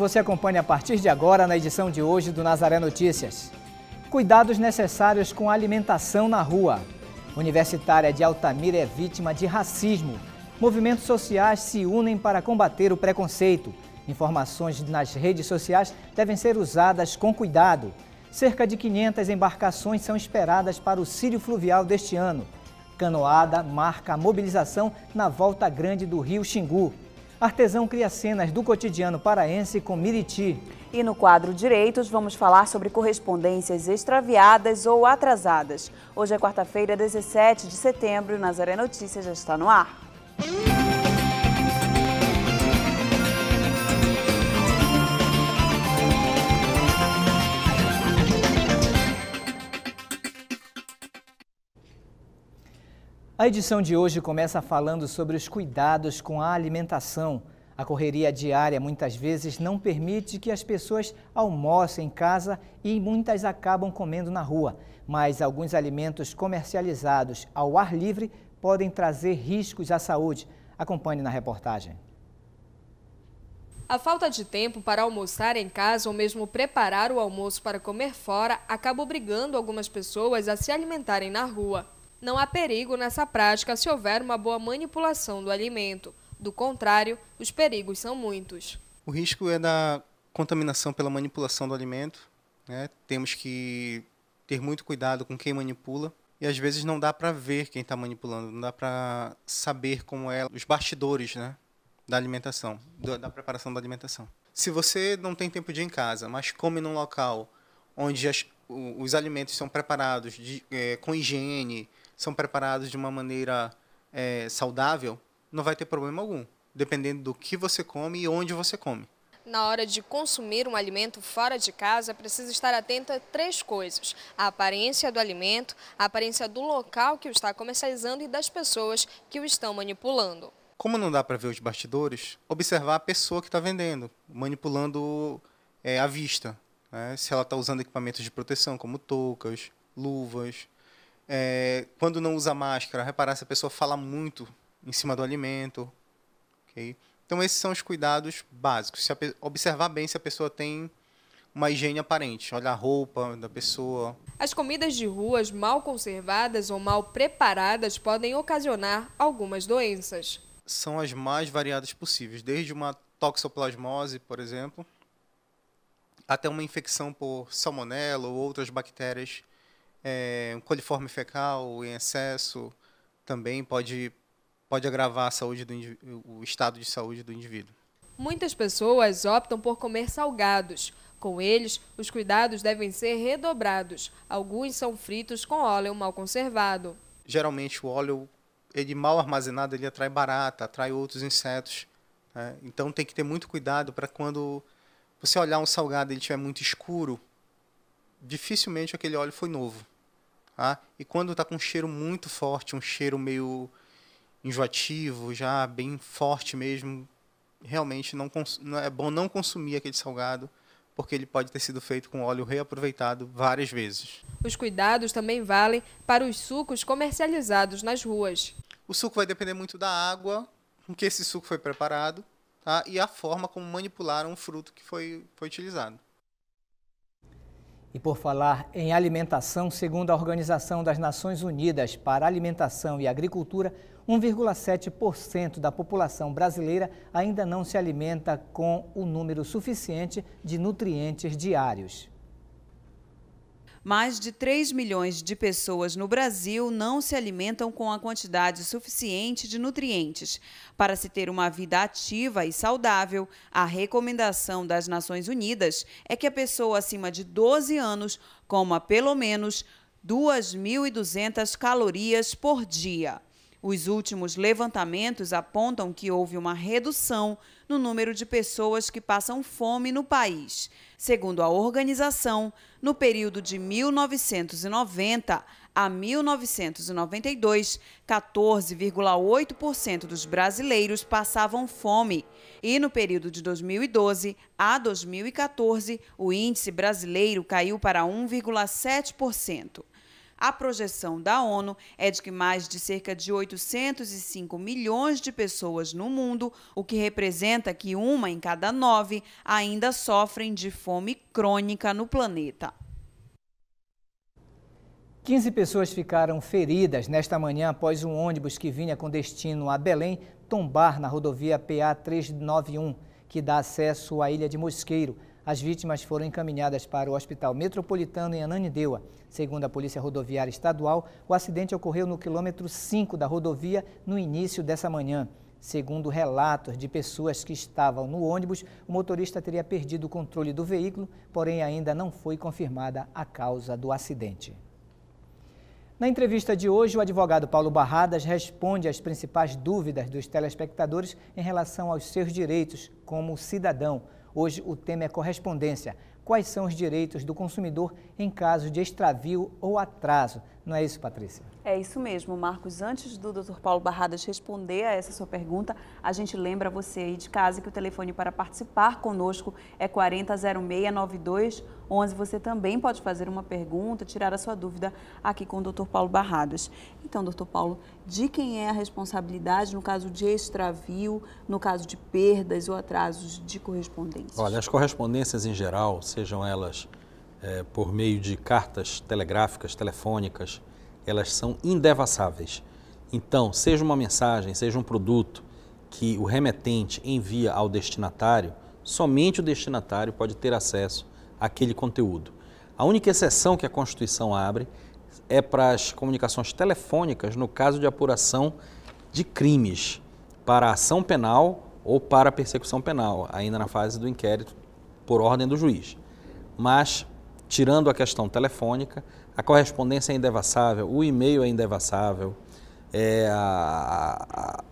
Você acompanha a partir de agora na edição de hoje do Nazaré Notícias. Cuidados necessários com alimentação na rua. Universitária de Altamira é vítima de racismo. Movimentos sociais se unem para combater o preconceito. Informações nas redes sociais devem ser usadas com cuidado. Cerca de 500 embarcações são esperadas para o Círio Fluvial deste ano. Canoada marca a mobilização na volta grande do rio Xingu. Artesão cria cenas do cotidiano paraense com Miriti. E no quadro Direitos, vamos falar sobre correspondências extraviadas ou atrasadas. Hoje é quarta-feira, 17 de setembro, e Nazaré Notícias já está no ar. A edição de hoje começa falando sobre os cuidados com a alimentação. A correria diária muitas vezes não permite que as pessoas almocem em casa e muitas acabam comendo na rua. Mas alguns alimentos comercializados ao ar livre podem trazer riscos à saúde. Acompanhe na reportagem. A falta de tempo para almoçar em casa ou mesmo preparar o almoço para comer fora acaba obrigando algumas pessoas a se alimentarem na rua. Não há perigo nessa prática se houver uma boa manipulação do alimento. Do contrário, os perigos são muitos. O risco é da contaminação pela manipulação do alimento. Né? Temos que ter muito cuidado com quem manipula. E às vezes não dá para ver quem está manipulando, não dá para saber como é os bastidores né? da alimentação, da preparação da alimentação. Se você não tem tempo de ir em casa, mas come num local onde as, os alimentos são preparados de, é, com higiene, são preparados de uma maneira é, saudável, não vai ter problema algum, dependendo do que você come e onde você come. Na hora de consumir um alimento fora de casa, precisa estar atento a três coisas: a aparência do alimento, a aparência do local que o está comercializando e das pessoas que o estão manipulando. Como não dá para ver os bastidores, observar a pessoa que está vendendo, manipulando é, à vista. Né? Se ela está usando equipamentos de proteção, como toucas, luvas, é, quando não usa máscara, reparar se a pessoa fala muito em cima do alimento. Okay? Então, esses são os cuidados básicos. Se observar bem se a pessoa tem uma higiene aparente, olhar a roupa da pessoa. As comidas de ruas mal conservadas ou mal preparadas podem ocasionar algumas doenças. São as mais variadas possíveis, desde uma toxoplasmose, por exemplo, até uma infecção por salmonela ou outras bactérias é, um coliforme fecal em excesso também pode, pode agravar a saúde do, o estado de saúde do indivíduo. Muitas pessoas optam por comer salgados. Com eles, os cuidados devem ser redobrados. Alguns são fritos com óleo mal conservado. Geralmente o óleo ele mal armazenado ele atrai barata, atrai outros insetos. Né? Então tem que ter muito cuidado para quando você olhar um salgado ele estiver muito escuro, dificilmente aquele óleo foi novo. Tá? E quando está com um cheiro muito forte, um cheiro meio enjoativo, já bem forte mesmo, realmente não, é bom não consumir aquele salgado, porque ele pode ter sido feito com óleo reaproveitado várias vezes. Os cuidados também valem para os sucos comercializados nas ruas. O suco vai depender muito da água com que esse suco foi preparado tá? e a forma como manipularam o fruto que foi, foi utilizado. E por falar em alimentação, segundo a Organização das Nações Unidas para Alimentação e Agricultura, 1,7% da população brasileira ainda não se alimenta com o número suficiente de nutrientes diários. Mais de 3 milhões de pessoas no Brasil não se alimentam com a quantidade suficiente de nutrientes. Para se ter uma vida ativa e saudável, a recomendação das Nações Unidas é que a pessoa acima de 12 anos coma pelo menos 2.200 calorias por dia. Os últimos levantamentos apontam que houve uma redução no número de pessoas que passam fome no país. Segundo a organização, no período de 1990 a 1992, 14,8% dos brasileiros passavam fome. E no período de 2012 a 2014, o índice brasileiro caiu para 1,7%. A projeção da ONU é de que mais de cerca de 805 milhões de pessoas no mundo, o que representa que uma em cada nove ainda sofrem de fome crônica no planeta. 15 pessoas ficaram feridas nesta manhã após um ônibus que vinha com destino a Belém tombar na rodovia PA 391, que dá acesso à Ilha de Mosqueiro. As vítimas foram encaminhadas para o Hospital Metropolitano em Ananindeua. Segundo a Polícia Rodoviária Estadual, o acidente ocorreu no quilômetro 5 da rodovia no início dessa manhã. Segundo relatos de pessoas que estavam no ônibus, o motorista teria perdido o controle do veículo, porém ainda não foi confirmada a causa do acidente. Na entrevista de hoje, o advogado Paulo Barradas responde às principais dúvidas dos telespectadores em relação aos seus direitos como cidadão. Hoje o tema é correspondência. Quais são os direitos do consumidor em caso de extravio ou atraso? Não é isso, Patrícia? É isso mesmo, Marcos. Antes do Dr. Paulo Barradas responder a essa sua pergunta, a gente lembra você aí de casa que o telefone para participar conosco é 400692 11. Você também pode fazer uma pergunta, tirar a sua dúvida aqui com o Dr. Paulo Barradas. Então, Dr. Paulo, de quem é a responsabilidade no caso de extravio, no caso de perdas ou atrasos de correspondências? Olha, as correspondências em geral, sejam elas é, por meio de cartas telegráficas, telefônicas, elas são indevassáveis. Então, seja uma mensagem, seja um produto que o remetente envia ao destinatário, somente o destinatário pode ter acesso àquele conteúdo. A única exceção que a Constituição abre é para as comunicações telefônicas no caso de apuração de crimes para ação penal ou para persecução penal, ainda na fase do inquérito por ordem do juiz. Mas, tirando a questão telefônica, a correspondência é indevassável, o e-mail é indevassável, é a, a,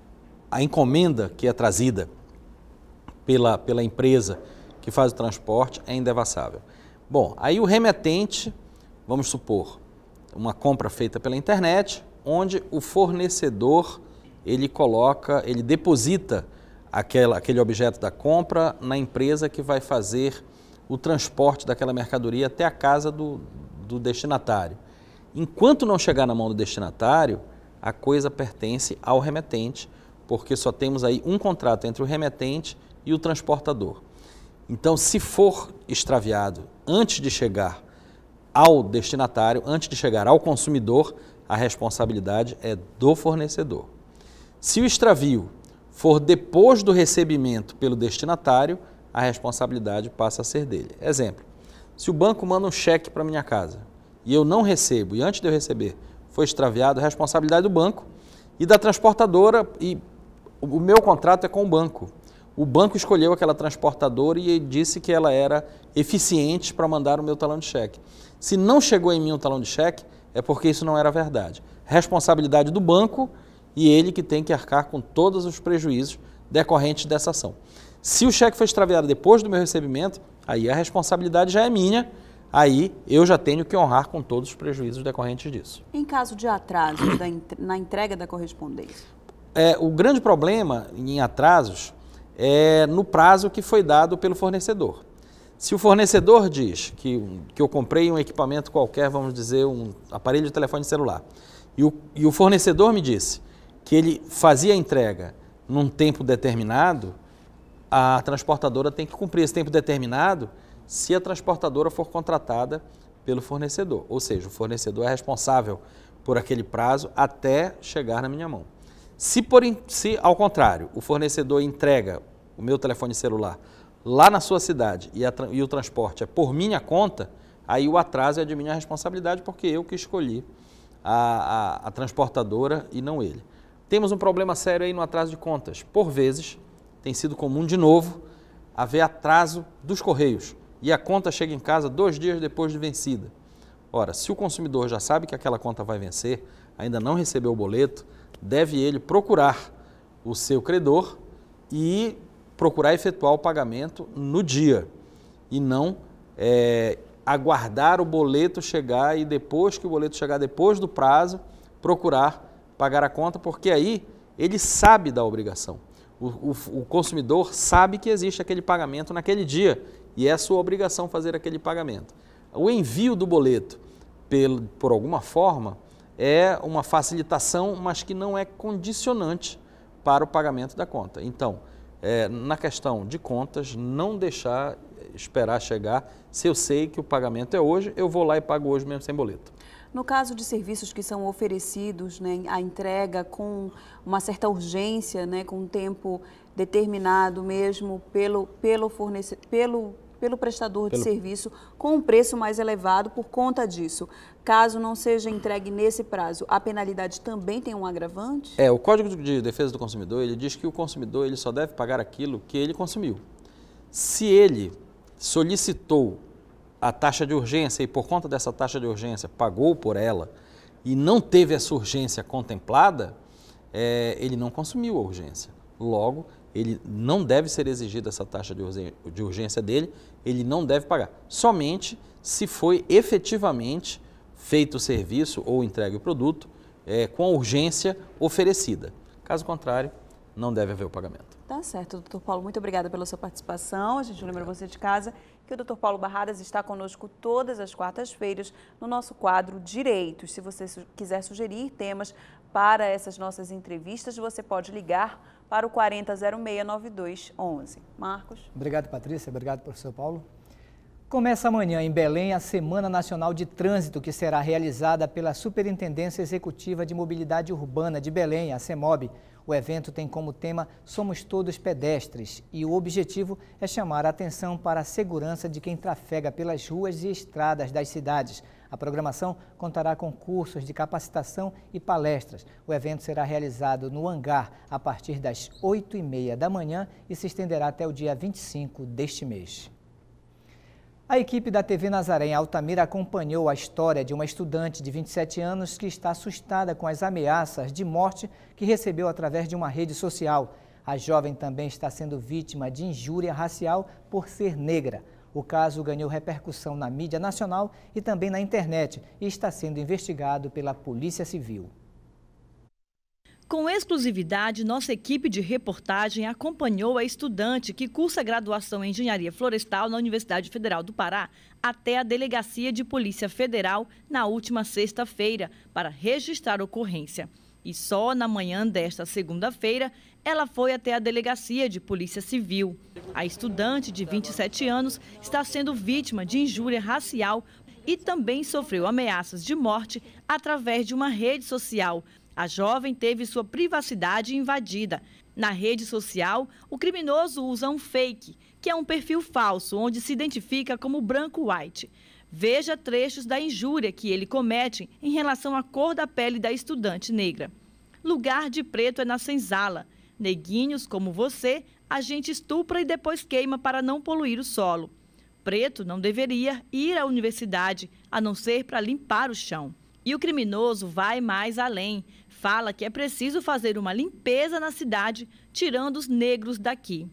a, encomenda que é trazida pela, pela empresa que faz o transporte é indevassável. Bom, aí o remetente, vamos supor, uma compra feita pela internet, onde o fornecedor ele coloca, ele deposita aquela, aquele objeto da compra na empresa que vai fazer o transporte daquela mercadoria até a casa do, do destinatário. Enquanto não chegar na mão do destinatário, a coisa pertence ao remetente, porque só temos aí um contrato entre o remetente e o transportador. Então, se for extraviado antes de chegar ao destinatário, antes de chegar ao consumidor, a responsabilidade é do fornecedor. Se o extravio for depois do recebimento pelo destinatário, a responsabilidade passa a ser dele. Exemplo: se o banco manda um cheque para minha casa e eu não recebo, e antes de eu receber foi extraviado, responsabilidade do banco e da transportadora, e o meu contrato é com o banco. O banco escolheu aquela transportadora e disse que ela era eficiente para mandar o meu talão de cheque. Se não chegou em mim o talão de cheque, é porque isso não era verdade. Responsabilidade do banco e ele que tem que arcar com todos os prejuízos decorrentes dessa ação. Se o cheque foi extraviado depois do meu recebimento, Aí a responsabilidade já é minha, aí eu já tenho que honrar com todos os prejuízos decorrentes disso. Em caso de atraso na entrega da correspondência? É, o grande problema em atrasos é no prazo que foi dado pelo fornecedor. Se o fornecedor diz que, que eu comprei um equipamento qualquer, vamos dizer, um aparelho de telefone celular, e o, e o fornecedor me disse que ele fazia a entrega num tempo determinado, a transportadora tem que cumprir esse tempo determinado se a transportadora for contratada pelo fornecedor. Ou seja, o fornecedor é responsável por aquele prazo até chegar na minha mão. Se, por, se ao contrário, o fornecedor entrega o meu telefone celular lá na sua cidade e, a, e o transporte é por minha conta, aí o atraso é de minha responsabilidade porque eu que escolhi a, a, a transportadora e não ele. Temos um problema sério aí no atraso de contas. Por vezes, tem sido comum de novo haver atraso dos correios e a conta chega em casa dois dias depois de vencida. Ora, se o consumidor já sabe que aquela conta vai vencer, ainda não recebeu o boleto, deve ele procurar o seu credor e procurar efetuar o pagamento no dia e não é, aguardar o boleto chegar e depois que o boleto chegar, depois do prazo, procurar pagar a conta, porque aí ele sabe da obrigação. O, o, o consumidor sabe que existe aquele pagamento naquele dia e é sua obrigação fazer aquele pagamento. O envio do boleto, pelo, por alguma forma, é uma facilitação, mas que não é condicionante para o pagamento da conta. Então, é, na questão de contas, não deixar esperar chegar. Se eu sei que o pagamento é hoje, eu vou lá e pago hoje mesmo sem boleto. No caso de serviços que são oferecidos, né, a entrega com uma certa urgência, né, com um tempo determinado mesmo pelo, pelo, fornece, pelo, pelo prestador pelo... de serviço, com um preço mais elevado por conta disso. Caso não seja entregue nesse prazo, a penalidade também tem um agravante? É, o Código de Defesa do Consumidor, ele diz que o consumidor ele só deve pagar aquilo que ele consumiu. Se ele solicitou a taxa de urgência e por conta dessa taxa de urgência pagou por ela e não teve essa urgência contemplada, é, ele não consumiu a urgência. Logo, ele não deve ser exigida essa taxa de urgência dele, ele não deve pagar. Somente se foi efetivamente feito o serviço ou entregue o produto é, com a urgência oferecida. Caso contrário, não deve haver o pagamento. Tá certo, doutor Paulo. Muito obrigada pela sua participação. A gente lembra você de casa que o Dr. Paulo Barradas está conosco todas as quartas-feiras no nosso quadro Direitos. Se você quiser sugerir temas para essas nossas entrevistas, você pode ligar para o 40069211. Marcos. Obrigado, Patrícia. Obrigado, professor Paulo. Começa amanhã em Belém a Semana Nacional de Trânsito, que será realizada pela Superintendência Executiva de Mobilidade Urbana de Belém, a CEMOB. O evento tem como tema Somos Todos Pedestres e o objetivo é chamar a atenção para a segurança de quem trafega pelas ruas e estradas das cidades. A programação contará com cursos de capacitação e palestras. O evento será realizado no hangar a partir das 8h30 da manhã e se estenderá até o dia 25 deste mês. A equipe da TV Nazaré em Altamira acompanhou a história de uma estudante de 27 anos que está assustada com as ameaças de morte que recebeu através de uma rede social. A jovem também está sendo vítima de injúria racial por ser negra. O caso ganhou repercussão na mídia nacional e também na internet e está sendo investigado pela Polícia Civil. Com exclusividade, nossa equipe de reportagem acompanhou a estudante que cursa graduação em Engenharia Florestal na Universidade Federal do Pará até a Delegacia de Polícia Federal na última sexta-feira para registrar ocorrência. E só na manhã desta segunda-feira, ela foi até a Delegacia de Polícia Civil. A estudante, de 27 anos, está sendo vítima de injúria racial e também sofreu ameaças de morte através de uma rede social. A jovem teve sua privacidade invadida. Na rede social, o criminoso usa um fake, que é um perfil falso, onde se identifica como branco white. Veja trechos da injúria que ele comete em relação à cor da pele da estudante negra. Lugar de preto é na senzala. Neguinhos como você, a gente estupra e depois queima para não poluir o solo. Preto não deveria ir à universidade, a não ser para limpar o chão. E o criminoso vai mais além fala que é preciso fazer uma limpeza na cidade, tirando os negros daqui.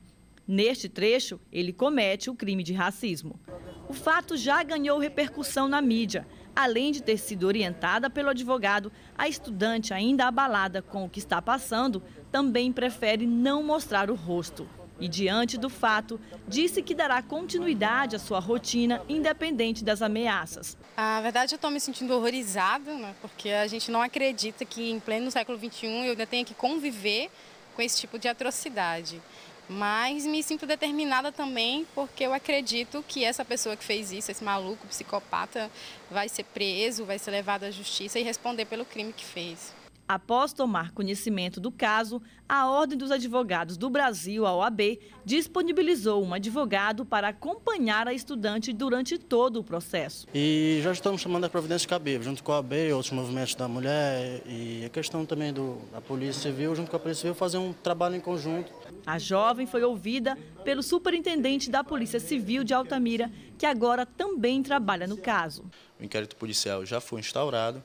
Neste trecho, ele comete o crime de racismo. O fato já ganhou repercussão na mídia. Além de ter sido orientada pelo advogado, a estudante, ainda abalada com o que está passando, também prefere não mostrar o rosto e, diante do fato, disse que dará continuidade à sua rotina, independente das ameaças. Na verdade, eu estou me sentindo horrorizada, né, porque a gente não acredita que, em pleno século XXI, eu ainda tenha que conviver com esse tipo de atrocidade. Mas me sinto determinada também, porque eu acredito que essa pessoa que fez isso, esse maluco, psicopata, vai ser preso, vai ser levado à justiça e responder pelo crime que fez. Após tomar conhecimento do caso, a Ordem dos Advogados do Brasil, a OAB, disponibilizou um advogado para acompanhar a estudante durante todo o processo. E já estamos chamando a providência cabível, junto com a OAB, outros movimentos da mulher e a questão também do, da Polícia Civil, junto com a Polícia Civil, fazer um trabalho em conjunto. A jovem foi ouvida pelo superintendente da Polícia Civil de Altamira, que agora também trabalha no caso. O inquérito policial já foi instaurado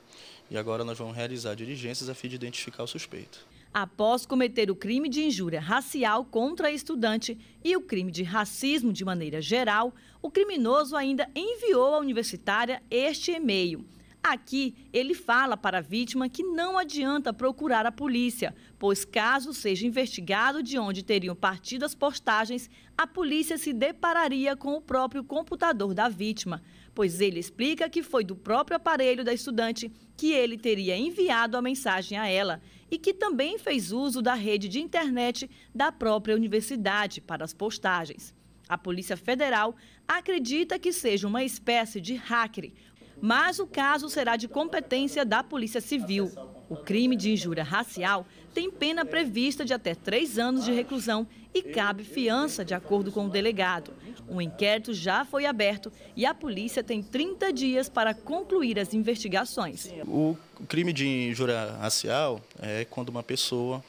e agora nós vamos realizar diligências a fim de identificar o suspeito. Após cometer o crime de injúria racial contra a estudante e o crime de racismo de maneira geral, o criminoso ainda enviou à universitária este e-mail. Aqui, ele fala para a vítima que não adianta procurar a polícia, pois caso seja investigado de onde teriam partido as postagens, a polícia se depararia com o próprio computador da vítima, pois ele explica que foi do próprio aparelho da estudante que ele teria enviado a mensagem a ela e que também fez uso da rede de internet da própria universidade para as postagens. A Polícia Federal acredita que seja uma espécie de hacker, mas o caso será de competência da Polícia Civil. O crime de injúria racial tem pena prevista de até três anos de reclusão e cabe fiança, de acordo com o delegado. Um inquérito já foi aberto e a polícia tem 30 dias para concluir as investigações. O crime de injúria racial é quando uma pessoa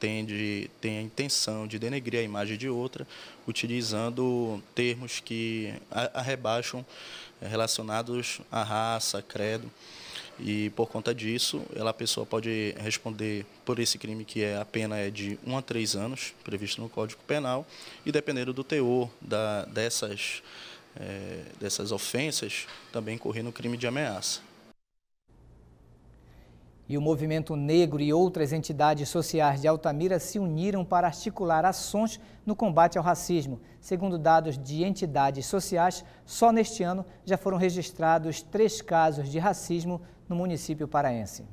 tem, de, tem a intenção de denegrir a imagem de outra, utilizando termos que arrebaixam eh, relacionados à raça, credo. E por conta disso, ela, a pessoa pode responder por esse crime que é a pena é de 1 a 3 anos, previsto no Código Penal, e dependendo do teor da, dessas, é, dessas ofensas, também correr no crime de ameaça e o Movimento Negro e outras entidades sociais de Altamira se uniram para articular ações no combate ao racismo. Segundo dados de entidades sociais, só neste ano já foram registrados três casos de racismo no município paraense.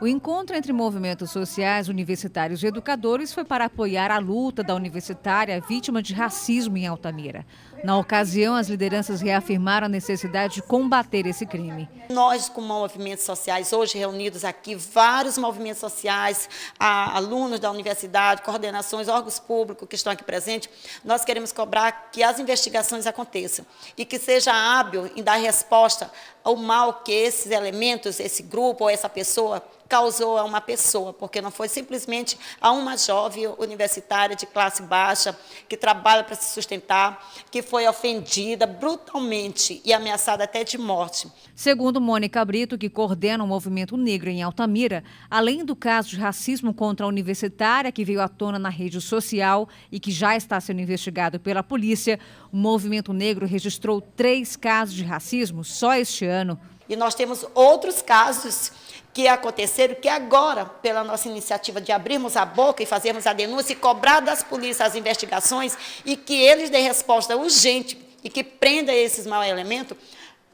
O encontro entre movimentos sociais, universitários e educadores foi para apoiar a luta da universitária vítima de racismo em Altamira. Na ocasião, as lideranças reafirmaram a necessidade de combater esse crime. Nós, como movimentos sociais, hoje reunidos aqui, vários movimentos sociais, alunos da universidade, coordenações, órgãos públicos que estão aqui presentes, nós queremos cobrar que as investigações aconteçam e que seja hábil em dar resposta o mal que esses elementos, esse grupo ou essa pessoa causou a uma pessoa, porque não foi simplesmente a uma jovem universitária de classe baixa que trabalha para se sustentar, que foi ofendida brutalmente e ameaçada até de morte. Segundo Mônica Brito, que coordena o movimento negro em Altamira, além do caso de racismo contra a universitária que veio à tona na rede social e que já está sendo investigado pela polícia, o movimento negro registrou três casos de racismo só este ano ano. E nós temos outros casos que aconteceram que agora, pela nossa iniciativa de abrirmos a boca e fazermos a denúncia e cobrar das polícias as investigações e que eles dêem resposta urgente e que prenda esses mau elementos,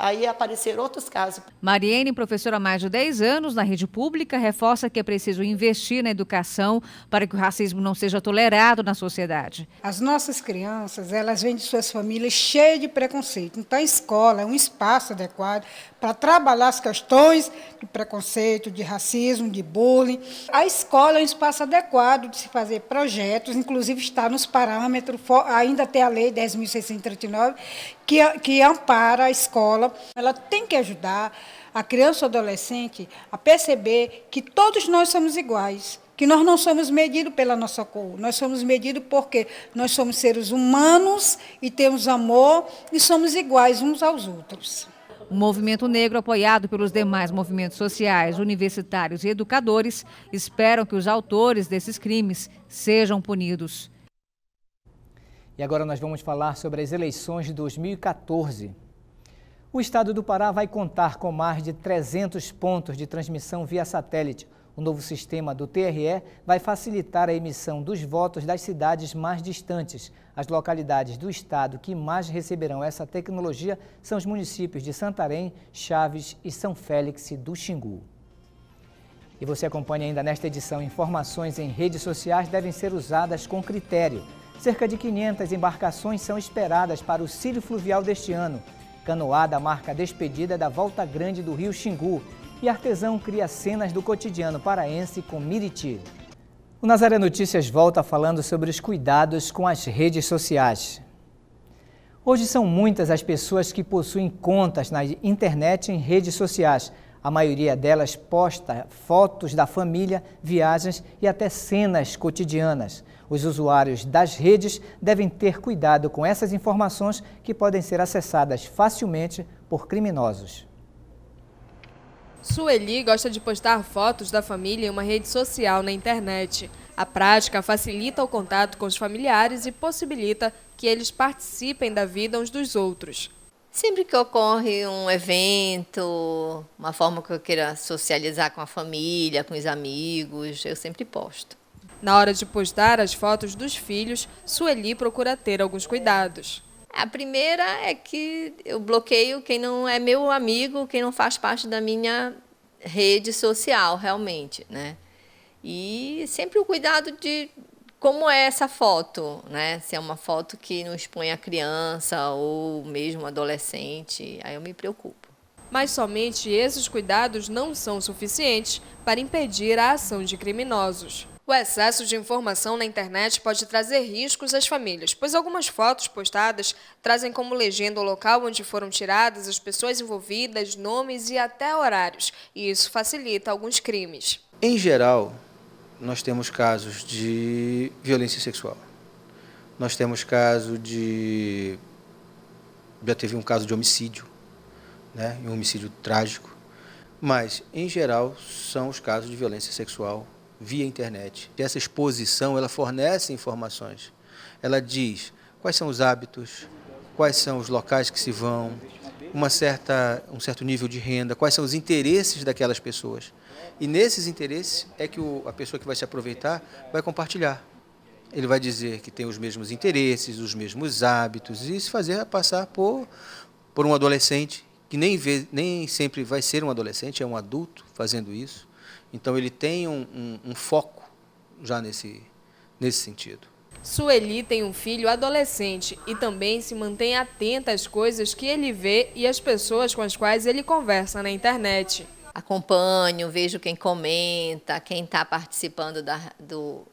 aí apareceram outros casos. Mariene, professora há mais de 10 anos na rede pública, reforça que é preciso investir na educação para que o racismo não seja tolerado na sociedade. As nossas crianças, elas vêm de suas famílias cheias de preconceito. Então a escola é um espaço adequado para trabalhar as questões de preconceito, de racismo, de bullying. A escola é um espaço adequado de se fazer projetos, inclusive está nos parâmetros, ainda tem a lei 10.639, que, que ampara a escola. Ela tem que ajudar a criança ou adolescente a perceber que todos nós somos iguais, que nós não somos medidos pela nossa cor, nós somos medidos porque nós somos seres humanos e temos amor e somos iguais uns aos outros. O movimento negro, apoiado pelos demais movimentos sociais, universitários e educadores, esperam que os autores desses crimes sejam punidos. E agora nós vamos falar sobre as eleições de 2014. O estado do Pará vai contar com mais de 300 pontos de transmissão via satélite. O novo sistema do TRE vai facilitar a emissão dos votos das cidades mais distantes. As localidades do estado que mais receberão essa tecnologia são os municípios de Santarém, Chaves e São Félix do Xingu. E você acompanha ainda nesta edição informações em redes sociais devem ser usadas com critério. Cerca de 500 embarcações são esperadas para o Círio Fluvial deste ano. Canoada marca a despedida da Volta Grande do Rio Xingu e Artesão cria cenas do cotidiano paraense com Miriti. O Nazaré Notícias volta falando sobre os cuidados com as redes sociais. Hoje são muitas as pessoas que possuem contas na internet e em redes sociais, a maioria delas posta fotos da família, viagens e até cenas cotidianas. Os usuários das redes devem ter cuidado com essas informações que podem ser acessadas facilmente por criminosos. Sueli gosta de postar fotos da família em uma rede social na internet. A prática facilita o contato com os familiares e possibilita que eles participem da vida uns dos outros. Sempre que ocorre um evento, uma forma que eu queira socializar com a família, com os amigos, eu sempre posto. Na hora de postar as fotos dos filhos, Sueli procura ter alguns cuidados. A primeira é que eu bloqueio quem não é meu amigo, quem não faz parte da minha rede social, realmente, né? E sempre o cuidado de como é essa foto, né? Se é uma foto que não expõe a criança ou mesmo adolescente, aí eu me preocupo. Mas somente esses cuidados não são suficientes para impedir a ação de criminosos. O excesso de informação na internet pode trazer riscos às famílias, pois algumas fotos postadas trazem como legenda o local onde foram tiradas, as pessoas envolvidas, nomes e até horários, e isso facilita alguns crimes. Em geral, nós temos casos de violência sexual. Nós temos caso de. Já teve um caso de homicídio, né? um homicídio trágico. Mas, em geral, são os casos de violência sexual via internet. E essa exposição ela fornece informações. Ela diz quais são os hábitos, quais são os locais que se vão, uma certa, um certo nível de renda, quais são os interesses daquelas pessoas. E nesses interesses é que o, a pessoa que vai se aproveitar vai compartilhar. Ele vai dizer que tem os mesmos interesses, os mesmos hábitos, e se fazer passar por, por um adolescente, que nem, vê, nem sempre vai ser um adolescente, é um adulto fazendo isso. Então ele tem um, um, um foco já nesse, nesse sentido. Sueli tem um filho adolescente e também se mantém atenta às coisas que ele vê e às pessoas com as quais ele conversa na internet. Acompanho, vejo quem comenta, quem está participando da, do,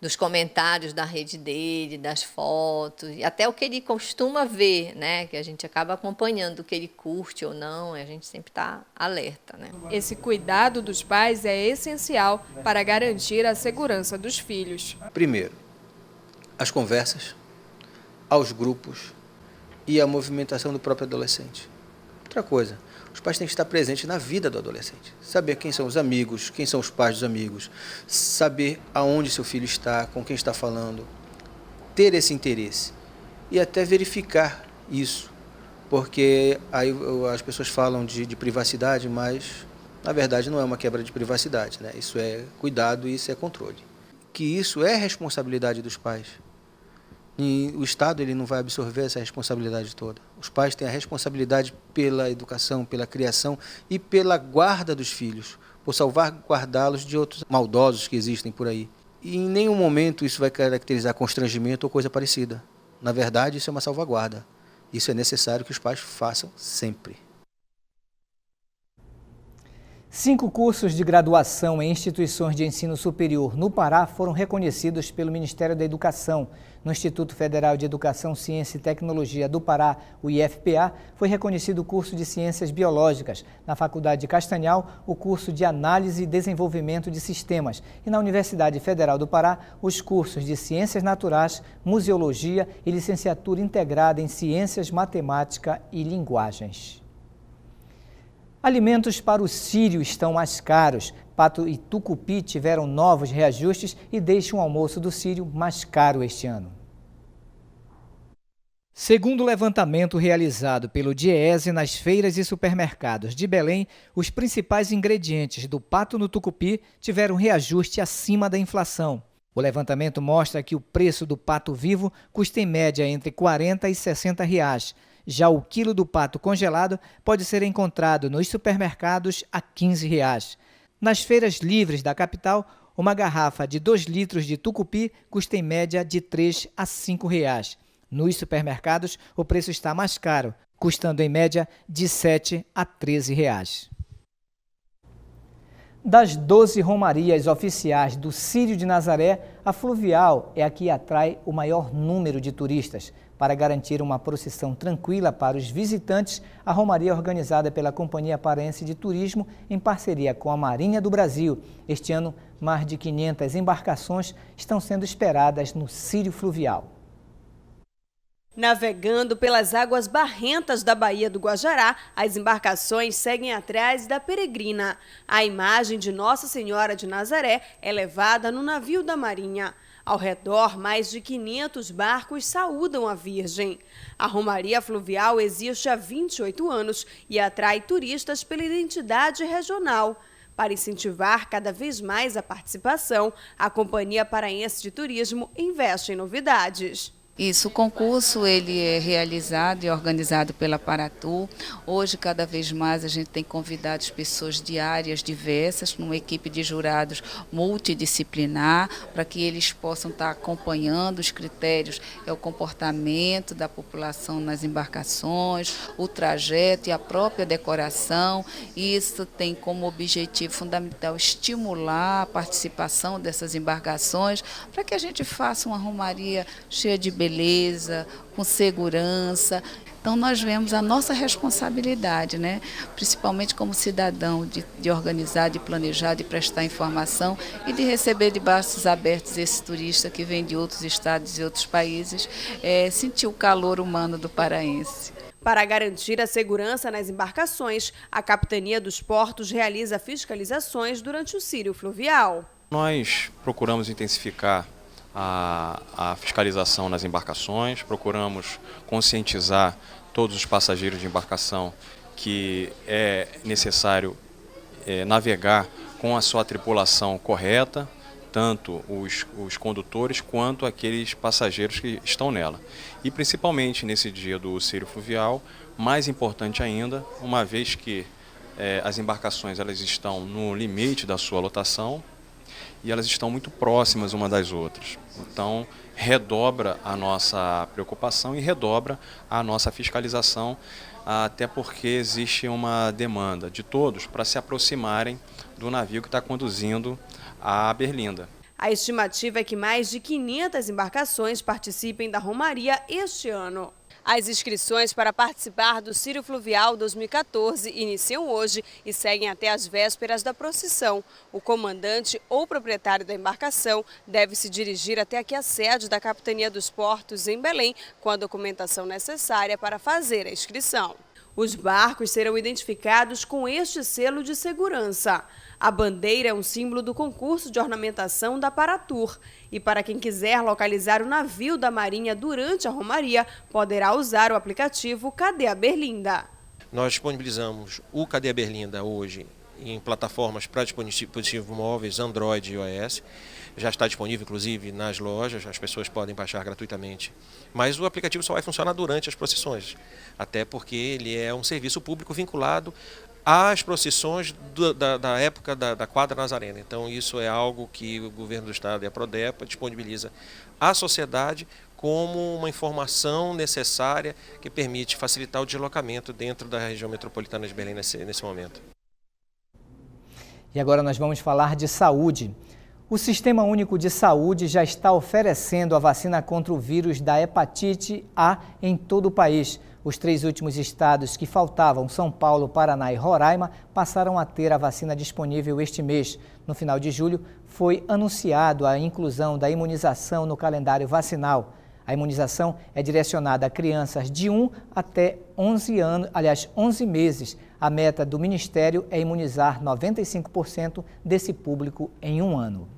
dos comentários da rede dele, das fotos, e até o que ele costuma ver, né? Que a gente acaba acompanhando o que ele curte ou não, a gente sempre está alerta, né? Esse cuidado dos pais é essencial para garantir a segurança dos filhos. Primeiro, as conversas, aos grupos e a movimentação do próprio adolescente. Outra coisa, os pais têm que estar presentes na vida do adolescente. Saber quem são os amigos, quem são os pais dos amigos, saber aonde seu filho está, com quem está falando, ter esse interesse e até verificar isso. Porque aí as pessoas falam de, de privacidade, mas na verdade não é uma quebra de privacidade, né? Isso é cuidado e isso é controle. Que isso é responsabilidade dos pais. E o Estado ele não vai absorver essa responsabilidade toda. Os pais têm a responsabilidade pela educação, pela criação e pela guarda dos filhos, por salvaguardá-los de outros maldosos que existem por aí. E em nenhum momento isso vai caracterizar constrangimento ou coisa parecida. Na verdade, isso é uma salvaguarda. Isso é necessário que os pais façam sempre. Cinco cursos de graduação em instituições de ensino superior no Pará foram reconhecidos pelo Ministério da Educação no Instituto Federal de Educação, Ciência e Tecnologia do Pará, o IFPA, foi reconhecido o curso de Ciências Biológicas, na Faculdade de Castanhal, o curso de Análise e Desenvolvimento de Sistemas e na Universidade Federal do Pará, os cursos de Ciências Naturais, Museologia e Licenciatura Integrada em Ciências, Matemática e Linguagens. Alimentos para o sírio estão mais caros. Pato e Tucupi tiveram novos reajustes e deixam o almoço do sírio mais caro este ano. Segundo o levantamento realizado pelo Diese nas feiras e supermercados de Belém, os principais ingredientes do pato no tucupi tiveram reajuste acima da inflação. O levantamento mostra que o preço do pato vivo custa em média entre 40 e 60 reais. Já o quilo do pato congelado pode ser encontrado nos supermercados a R$ 15. Reais. Nas feiras livres da capital, uma garrafa de 2 litros de tucupi custa em média de R$ 3 a R$ 5. Reais. Nos supermercados, o preço está mais caro, custando em média de 7 a 13 reais. Das 12 romarias oficiais do Sírio de Nazaré, a fluvial é a que atrai o maior número de turistas. Para garantir uma procissão tranquila para os visitantes, a Romaria é organizada pela Companhia Paraense de Turismo em parceria com a Marinha do Brasil. Este ano, mais de 500 embarcações estão sendo esperadas no Sírio Fluvial. Navegando pelas águas barrentas da Baía do Guajará, as embarcações seguem atrás da peregrina. A imagem de Nossa Senhora de Nazaré é levada no navio da Marinha. Ao redor, mais de 500 barcos saúdam a Virgem. A Romaria Fluvial existe há 28 anos e atrai turistas pela identidade regional. Para incentivar cada vez mais a participação, a Companhia Paraense de Turismo investe em novidades. Isso, o concurso ele é realizado e organizado pela Paratu. Hoje, cada vez mais, a gente tem convidado pessoas de áreas diversas, numa equipe de jurados multidisciplinar, para que eles possam estar acompanhando os critérios, é o comportamento da população nas embarcações, o trajeto e a própria decoração. Isso tem como objetivo fundamental estimular a participação dessas embarcações, para que a gente faça uma romaria cheia de beleza, com segurança. Então nós vemos a nossa responsabilidade, né? principalmente como cidadão, de, de, organizar, de planejar, de prestar informação e de receber de braços abertos esse turista que vem de outros estados e outros países, é, sentir o calor humano do paraense. Para garantir a segurança nas embarcações, a Capitania dos Portos realiza fiscalizações durante o Círio Fluvial. Nós procuramos intensificar a, a fiscalização nas embarcações, procuramos conscientizar todos os passageiros de embarcação que é necessário é, navegar com a sua tripulação correta, tanto os, os condutores quanto aqueles passageiros que estão nela. E principalmente nesse dia do Círio Fluvial, mais importante ainda, uma vez que é, as embarcações elas estão no limite da sua lotação, e elas estão muito próximas uma das outras. Então, redobra a nossa preocupação e redobra a nossa fiscalização, até porque existe uma demanda de todos para se aproximarem do navio que está conduzindo a Berlinda. A estimativa é que mais de 500 embarcações participem da Romaria este ano. As inscrições para participar do Círio Fluvial 2014 iniciam hoje e seguem até as vésperas da procissão. O comandante ou proprietário da embarcação deve se dirigir até aqui a sede da Capitania dos Portos, em Belém, com a documentação necessária para fazer a inscrição. Os barcos serão identificados com este selo de segurança. A bandeira é um símbolo do concurso de ornamentação da Paratur. E para quem quiser localizar o navio da Marinha durante a Romaria, poderá usar o aplicativo Cadê Berlinda. Nós disponibilizamos o Cadê Berlinda hoje em plataformas para dispositivos móveis, Android e iOS. Já está disponível, inclusive, nas lojas, as pessoas podem baixar gratuitamente. Mas o aplicativo só vai funcionar durante as procissões, até porque ele é um serviço público vinculado às procissões do, da, da, época da, da, quadra nazarena. Então, isso é algo que o governo do estado e a Prodepa disponibiliza à sociedade como uma informação necessária que permite facilitar o deslocamento dentro da região metropolitana de Belém nesse, nesse momento. E agora nós vamos falar de saúde. O Sistema Único de Saúde já está oferecendo a vacina contra o vírus da hepatite A em todo o país. Os três últimos estados que faltavam, São Paulo, Paraná e Roraima, passaram a ter a vacina disponível este mês. No final de julho, foi anunciado a inclusão da imunização no calendário vacinal. A imunização é direcionada a crianças de 1 até 11 anos, aliás, 11 meses. A meta do Ministério é imunizar 95% desse público em um ano.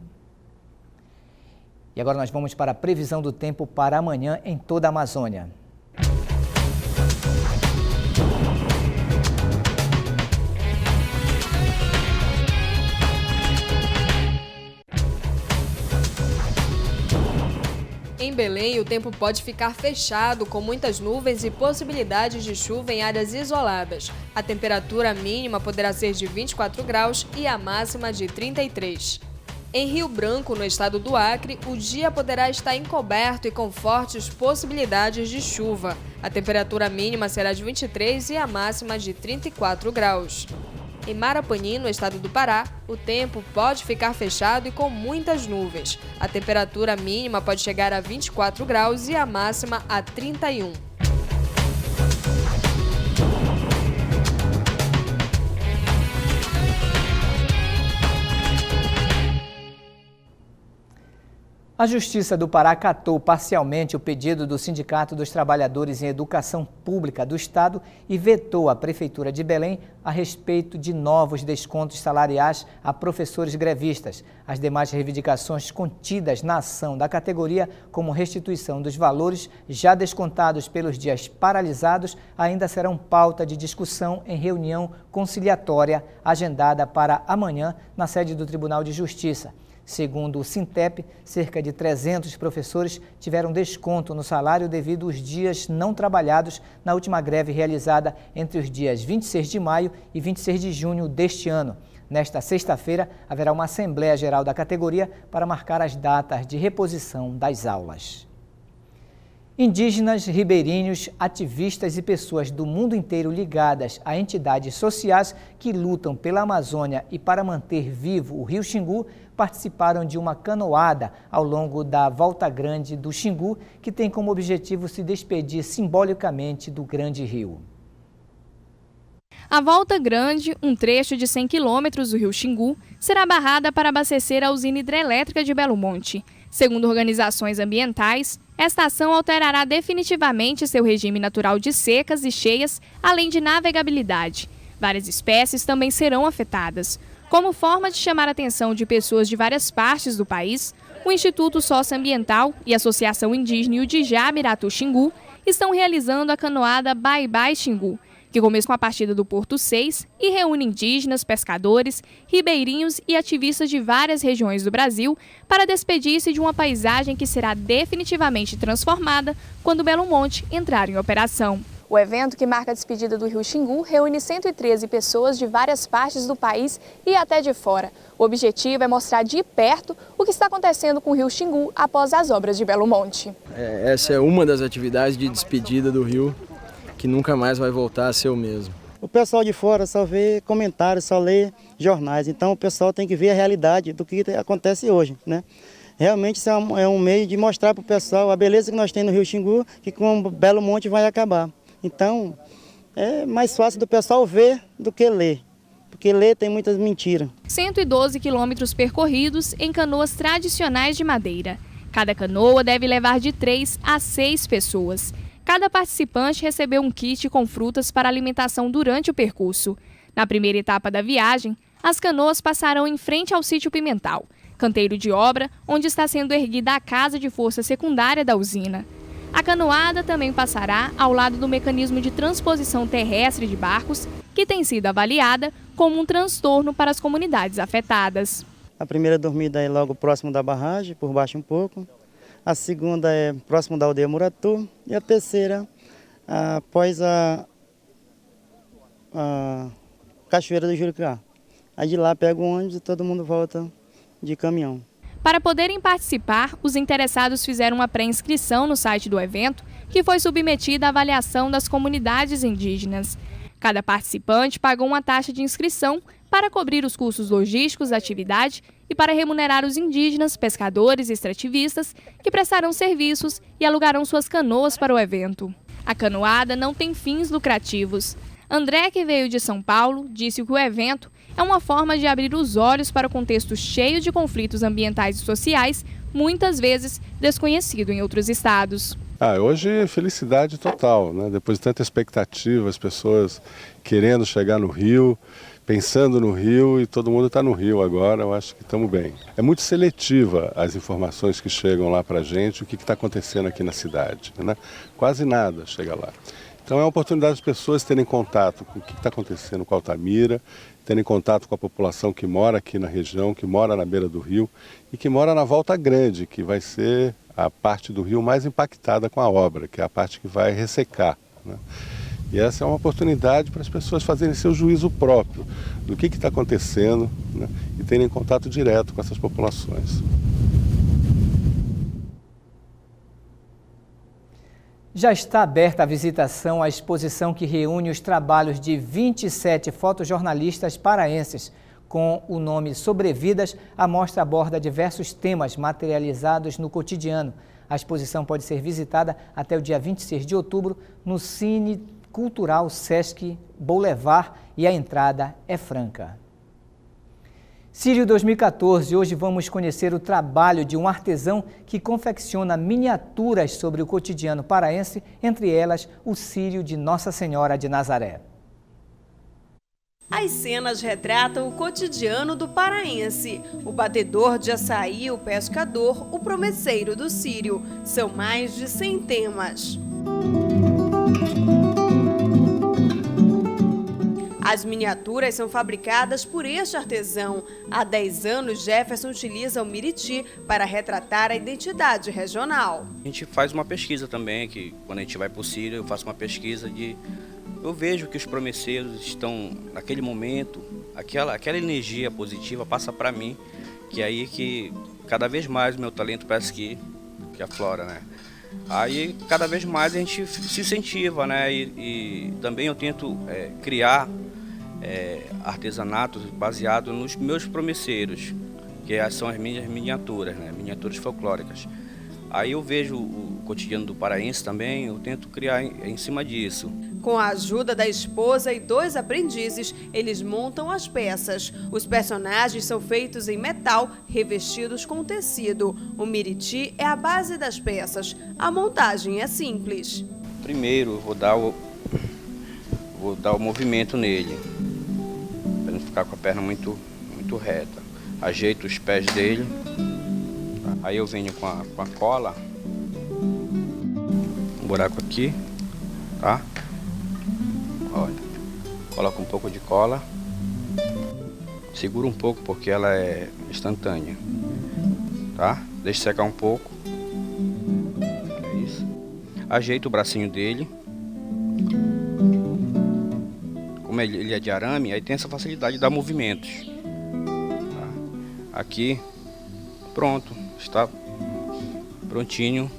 E agora nós vamos para a previsão do tempo para amanhã em toda a Amazônia. Em Belém, o tempo pode ficar fechado, com muitas nuvens e possibilidades de chuva em áreas isoladas. A temperatura mínima poderá ser de 24 graus e a máxima de 33. Em Rio Branco, no estado do Acre, o dia poderá estar encoberto e com fortes possibilidades de chuva. A temperatura mínima será de 23 e a máxima de 34 graus. Em Marapani, no estado do Pará, o tempo pode ficar fechado e com muitas nuvens. A temperatura mínima pode chegar a 24 graus e a máxima a 31. A Justiça do Pará acatou parcialmente o pedido do Sindicato dos Trabalhadores em Educação Pública do Estado e vetou a Prefeitura de Belém a respeito de novos descontos salariais a professores grevistas. As demais reivindicações contidas na ação da categoria, como restituição dos valores já descontados pelos dias paralisados, ainda serão pauta de discussão em reunião conciliatória agendada para amanhã na sede do Tribunal de Justiça. Segundo o Sintep, cerca de 300 professores tiveram desconto no salário devido aos dias não trabalhados na última greve realizada entre os dias 26 de maio e 26 de junho deste ano. Nesta sexta-feira, haverá uma Assembleia Geral da categoria para marcar as datas de reposição das aulas. Indígenas, ribeirinhos, ativistas e pessoas do mundo inteiro ligadas a entidades sociais que lutam pela Amazônia e para manter vivo o rio Xingu participaram de uma canoada ao longo da Volta Grande do Xingu, que tem como objetivo se despedir simbolicamente do grande rio. A Volta Grande, um trecho de 100 quilômetros do rio Xingu, será barrada para abastecer a usina hidrelétrica de Belo Monte. Segundo organizações ambientais, esta ação alterará definitivamente seu regime natural de secas e cheias, além de navegabilidade. Várias espécies também serão afetadas. Como forma de chamar a atenção de pessoas de várias partes do país, o Instituto Socioambiental e a Associação Indígena Udijá Miratu Xingu estão realizando a canoada Bye Bye Xingu, que começa com a partida do Porto 6 e reúne indígenas, pescadores, ribeirinhos e ativistas de várias regiões do Brasil para despedir-se de uma paisagem que será definitivamente transformada quando Belo Monte entrar em operação. O evento, que marca a despedida do Rio Xingu, reúne 113 pessoas de várias partes do país e até de fora. O objetivo é mostrar de perto o que está acontecendo com o Rio Xingu após as obras de Belo Monte. É, essa é uma das atividades de despedida do rio que nunca mais vai voltar a ser o mesmo. O pessoal de fora só vê comentários, só lê jornais, então o pessoal tem que ver a realidade do que acontece hoje, né? Realmente isso é um, é um meio de mostrar para o pessoal a beleza que nós temos no Rio Xingu, que com um belo monte vai acabar. Então, é mais fácil do pessoal ver do que ler porque ler tem muitas mentiras. 112 quilômetros percorridos em canoas tradicionais de madeira. Cada canoa deve levar de 3 a 6 pessoas. Cada participante recebeu um kit com frutas para alimentação durante o percurso. Na primeira etapa da viagem, as canoas passarão em frente ao sítio Pimental, canteiro de obra onde está sendo erguida a casa de força secundária da usina. A canoada também passará ao lado do mecanismo de transposição terrestre de barcos, que tem sido avaliada como um transtorno para as comunidades afetadas. A primeira dormida é logo próximo da barragem, por baixo um pouco a segunda é próximo da aldeia Muratu e a terceira após a, a Cachoeira do Juricá. Aí de lá pega o ônibus e todo mundo volta de caminhão. Para poderem participar, os interessados fizeram uma pré-inscrição no site do evento, que foi submetida à avaliação das comunidades indígenas. Cada participante pagou uma taxa de inscrição para cobrir os custos logísticos da atividade e para remunerar os indígenas, pescadores e extrativistas que prestarão serviços e alugarão suas canoas para o evento. A canoada não tem fins lucrativos. André, que veio de São Paulo, disse que o evento é uma forma de abrir os olhos para o contexto cheio de conflitos ambientais e sociais, muitas vezes desconhecido em outros estados. Ah, hoje é felicidade total, né? depois de tanta expectativa, as pessoas querendo chegar no Rio, pensando no Rio e todo mundo está no Rio agora, eu acho que estamos bem. É muito seletiva as informações que chegam lá para a gente, o que está acontecendo aqui na cidade. Né? Quase nada chega lá. Então é uma oportunidade das pessoas terem contato com o que está acontecendo com Altamira, terem contato com a população que mora aqui na região, que mora na beira do rio e que mora na Volta Grande, que vai ser a parte do rio mais impactada com a obra, que é a parte que vai ressecar. Né? E essa é uma oportunidade para as pessoas fazerem seu juízo próprio do que está acontecendo né, e terem contato direto com essas populações. Já está aberta a visitação à exposição que reúne os trabalhos de 27 fotojornalistas paraenses. Com o nome Sobrevidas, a mostra aborda diversos temas materializados no cotidiano. A exposição pode ser visitada até o dia 26 de outubro no Cine Cultural Sesc Boulevard e a entrada é franca. Sírio 2014, hoje vamos conhecer o trabalho de um artesão que confecciona miniaturas sobre o cotidiano paraense, entre elas o Sírio de Nossa Senhora de Nazaré. As cenas retratam o cotidiano do paraense. O batedor de açaí, o pescador, o promesseiro do Sírio. São mais de 100 temas. Música as miniaturas são fabricadas por este artesão. Há 10 anos, Jefferson utiliza o Miriti para retratar a identidade regional. A gente faz uma pesquisa também, que quando a gente vai para o Sírio, eu faço uma pesquisa de... Eu vejo que os promesseiros estão, naquele momento, aquela, aquela energia positiva passa para mim, que é aí que cada vez mais o meu talento parece que, que aflora, né? Aí cada vez mais a gente se incentiva, né? E, e também eu tento é, criar é, artesanato baseado nos meus promesseiros, que é, são as minhas miniaturas, né? miniaturas folclóricas. Aí eu vejo o cotidiano do paraense também, eu tento criar em, cima disso. Com a ajuda da esposa e dois aprendizes, eles montam as peças. Os personagens são feitos em metal, revestidos com tecido. O miriti é a base das peças. A montagem é simples. Primeiro, vou dar o, vou dar o movimento nele ficar com a perna muito, muito reta. Ajeito os pés dele. Aí eu venho com a, com a cola. Um buraco aqui, tá? Olha. Coloco um pouco de cola. Segura um pouco porque ela é instantânea. Tá? Deixa secar um pouco. É isso. Ajeito o bracinho dele. ele é de arame, aí tem essa facilidade de dar movimentos. Tá? Aqui, pronto, está prontinho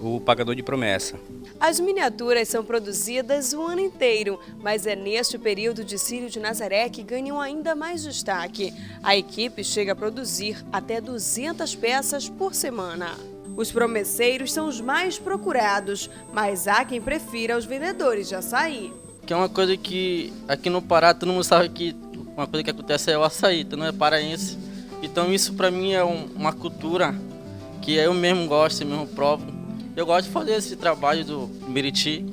o pagador de promessa. As miniaturas são produzidas o ano inteiro, mas é neste período de Círio de Nazaré que ganham ainda mais destaque. A equipe chega a produzir até 200 peças por semana. Os promesseiros são os mais procurados, mas há quem prefira os vendedores de açaí que é uma coisa que aqui no Pará todo mundo sabe que uma coisa que acontece é o açaí, tu não é paraense. Então isso para mim é um, uma cultura que eu mesmo gosto, eu mesmo provo. Eu gosto de fazer esse trabalho do Meriti,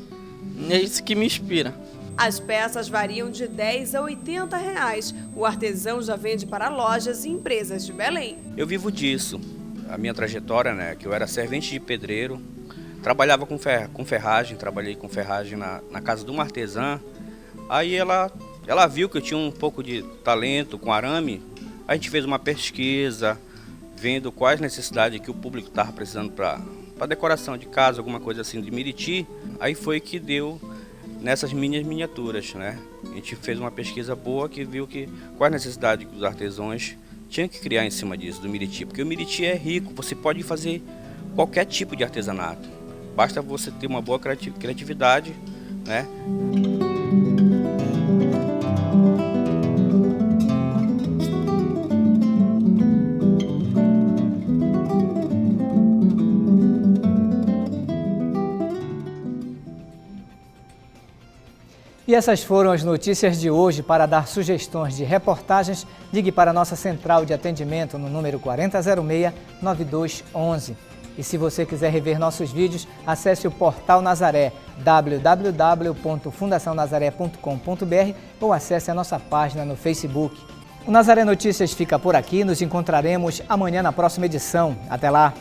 é isso que me inspira. As peças variam de 10 a 80 reais. O artesão já vende para lojas e empresas de Belém. Eu vivo disso. A minha trajetória, né, que eu era servente de pedreiro, Trabalhava com, fer, com ferragem, trabalhei com ferragem na, na casa de uma artesã. Aí ela, ela viu que eu tinha um pouco de talento com arame. A gente fez uma pesquisa, vendo quais necessidades que o público estava precisando para para decoração de casa, alguma coisa assim de Miriti, aí foi que deu nessas minhas miniaturas, né? A gente fez uma pesquisa boa que viu que quais necessidades que os artesãos tinham que criar em cima disso do Miriti, porque o Miriti é rico, você pode fazer qualquer tipo de artesanato. Basta você ter uma boa criatividade, né? E essas foram as notícias de hoje. Para dar sugestões de reportagens, ligue para a nossa central de atendimento no número 4006 9211. E se você quiser rever nossos vídeos, acesse o portal Nazaré, www.fundacionazaré.com.br ou acesse a nossa página no Facebook. O Nazaré Notícias fica por aqui, nos encontraremos amanhã na próxima edição. Até lá!